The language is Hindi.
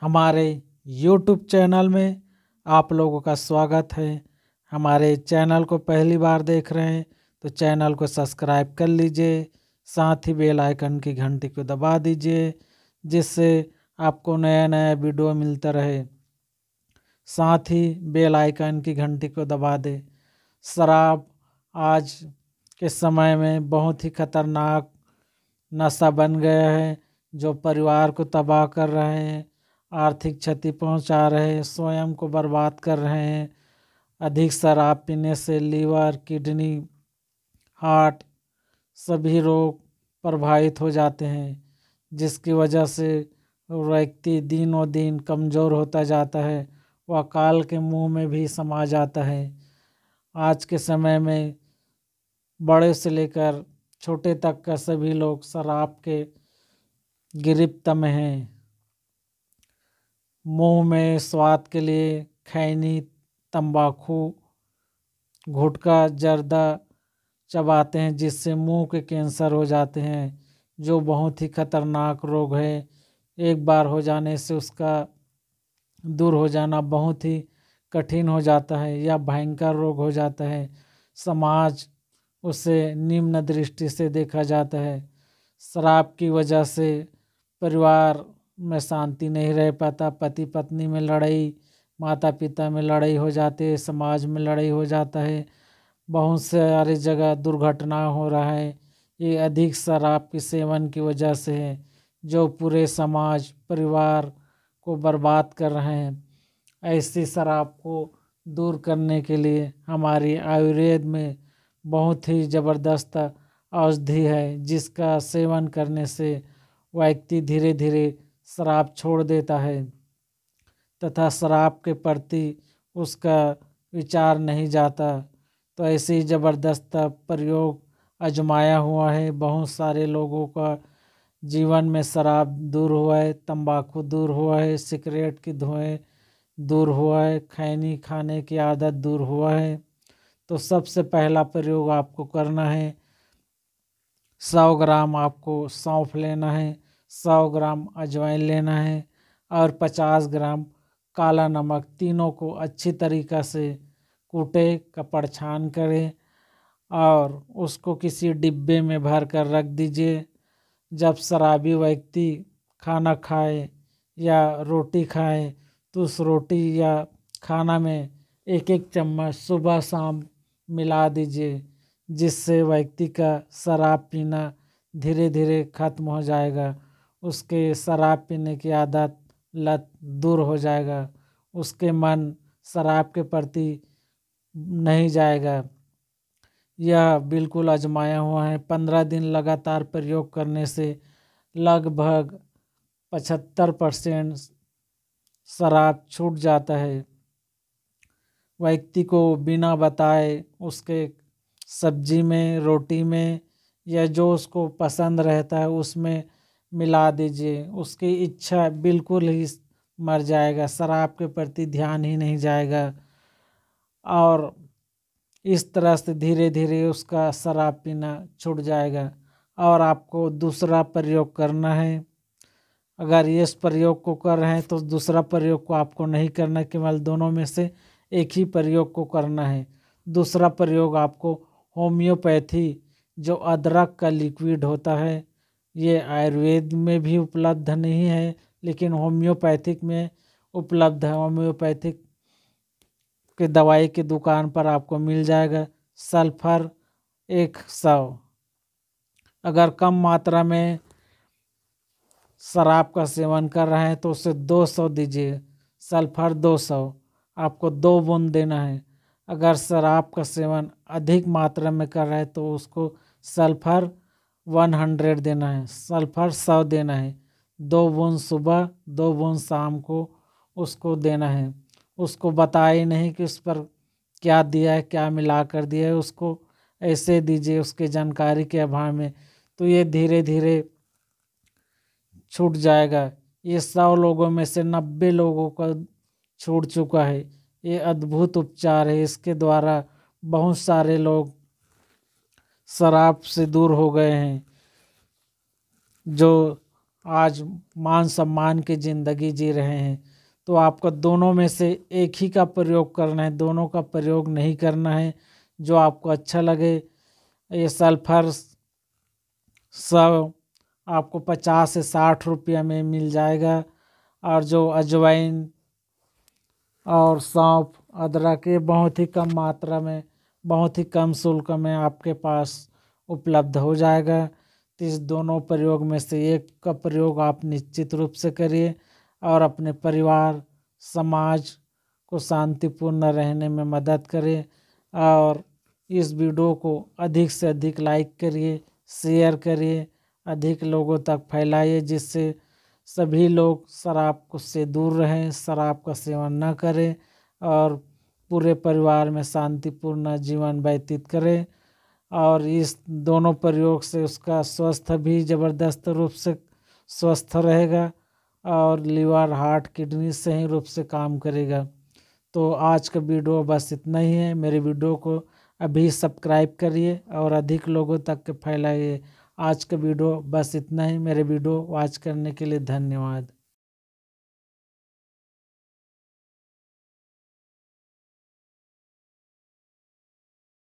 हमारे यूट्यूब चैनल में आप लोगों का स्वागत है हमारे चैनल को पहली बार देख रहे हैं तो चैनल को सब्सक्राइब कर लीजिए साथ ही बेल आइकन की घंटी को दबा दीजिए जिससे आपको नया नया वीडियो मिलता रहे साथ ही बेल आइकन की घंटी को दबा दे शराब आज के समय में बहुत ही खतरनाक नशा बन गया है जो परिवार को तबाह कर रहे हैं आर्थिक क्षति पहुंचा रहे हैं स्वयं को बर्बाद कर रहे हैं अधिक शराब पीने से लीवर किडनी हार्ट सभी रोग प्रभावित हो जाते हैं जिसकी वजह से व्यक्ति दिनों दिन कमज़ोर होता जाता है वह काल के मुंह में भी समा जाता है आज के समय में बड़े से लेकर छोटे तक का सभी लोग शराब के गिरफ्त में हैं मुंह में स्वाद के लिए खैनी तंबाकू घुटका जर्दा चबाते हैं जिससे मुंह के कैंसर हो जाते हैं जो बहुत ही खतरनाक रोग है एक बार हो जाने से उसका दूर हो जाना बहुत ही कठिन हो जाता है या भयंकर रोग हो जाता है समाज उसे निम्न दृष्टि से देखा जाता है शराब की वजह से परिवार में शांति नहीं रह पाता पति पत्नी में लड़ाई माता पिता में लड़ाई हो जाती है समाज में लड़ाई हो जाता है बहुत सारे जगह दुर्घटना हो रहा है ये अधिक शराब के सेवन की वजह से है जो पूरे समाज परिवार को बर्बाद कर रहे हैं ऐसी शराब को दूर करने के लिए हमारी आयुर्वेद में बहुत ही ज़बरदस्त औषधि है जिसका सेवन करने से व्यक्ति धीरे धीरे श्राप छोड़ देता है तथा श्राप के प्रति उसका विचार नहीं जाता तो ऐसे ज़बरदस्त प्रयोग अजमाया हुआ है बहुत सारे लोगों का जीवन में शराब दूर हुआ है तंबाकू दूर हुआ है सिगरेट की धुएँ दूर हुआ है खैनी खाने की आदत दूर हुआ है तो सबसे पहला प्रयोग आपको करना है सौ ग्राम आपको सौंफ लेना है सौ ग्राम अजवाइन लेना है और पचास ग्राम काला नमक तीनों को अच्छी तरीक़ा से कूटे कपड़ छान करें और उसको किसी डिब्बे में भर कर रख दीजिए जब शराबी व्यक्ति खाना खाए या रोटी खाए तो उस रोटी या खाना में एक एक चम्मच सुबह शाम मिला दीजिए जिससे व्यक्ति का शराब पीना धीरे धीरे ख़त्म हो जाएगा उसके शराब पीने की आदत लत दूर हो जाएगा उसके मन शराब के प्रति नहीं जाएगा यह बिल्कुल आजमाया हुआ है पंद्रह दिन लगातार प्रयोग करने से लगभग पचहत्तर परसेंट शराब छूट जाता है व्यक्ति को बिना बताए उसके सब्जी में रोटी में या जो उसको पसंद रहता है उसमें मिला दीजिए उसकी इच्छा बिल्कुल ही मर जाएगा शराब के प्रति ध्यान ही नहीं जाएगा और इस तरह से धीरे धीरे उसका शराब पीना छूट जाएगा और आपको दूसरा प्रयोग करना है अगर इस प्रयोग को कर रहे हैं तो दूसरा प्रयोग को आपको नहीं करना केवल दोनों में से एक ही प्रयोग को करना है दूसरा प्रयोग आपको होम्योपैथी जो अदरक का लिक्विड होता है ये आयुर्वेद में भी उपलब्ध नहीं है लेकिन होम्योपैथिक में उपलब्ध है होम्योपैथिक के दवाई की दुकान पर आपको मिल जाएगा सल्फर एक सौ अगर कम मात्रा में शराब का सेवन कर रहे हैं तो उसे दो सौ दीजिए सल्फर दो सौ आपको दो बूंद देना है अगर शराब का सेवन अधिक मात्रा में कर रहे हैं तो उसको सल्फर वन हंड्रेड देना है सल्फर सौ देना है दो बूंद सुबह दो बूंद शाम को उसको देना है उसको बताए नहीं कि उस पर क्या दिया है क्या मिला कर दिया है उसको ऐसे दीजिए उसके जानकारी के अभाव में तो ये धीरे धीरे छूट जाएगा ये सौ लोगों में से नब्बे लोगों का छूट चुका है ये अद्भुत उपचार है इसके द्वारा बहुत सारे लोग शराब से दूर हो गए हैं जो आज मान सम्मान की ज़िंदगी जी रहे हैं तो आपको दोनों में से एक ही का प्रयोग करना है दोनों का प्रयोग नहीं करना है जो आपको अच्छा लगे ये सल्फर सब आपको पचास से साठ रुपया में मिल जाएगा और जो अजवाइन और सौंफ अदरक ये बहुत ही कम मात्रा में बहुत ही कम शुल्क में आपके पास उपलब्ध हो जाएगा तो इस दोनों प्रयोग में से एक का प्रयोग आप निश्चित रूप से करिए और अपने परिवार समाज को शांतिपूर्ण रहने में मदद करें और इस वीडियो को अधिक से अधिक लाइक करिए शेयर करिए अधिक लोगों तक फैलाइए जिससे सभी लोग शराब से दूर रहें शराब का सेवन न करें और पूरे परिवार में शांतिपूर्ण जीवन व्यतीत करें और इस दोनों प्रयोग से उसका स्वास्थ्य भी ज़बरदस्त रूप से स्वस्थ रहेगा और लीवर हार्ट किडनी सही रूप से काम करेगा तो आज का वीडियो बस इतना ही है मेरे वीडियो को अभी सब्सक्राइब करिए और अधिक लोगों तक फैलाइए आज का वीडियो बस इतना ही मेरे वीडियो वॉच करने के लिए धन्यवाद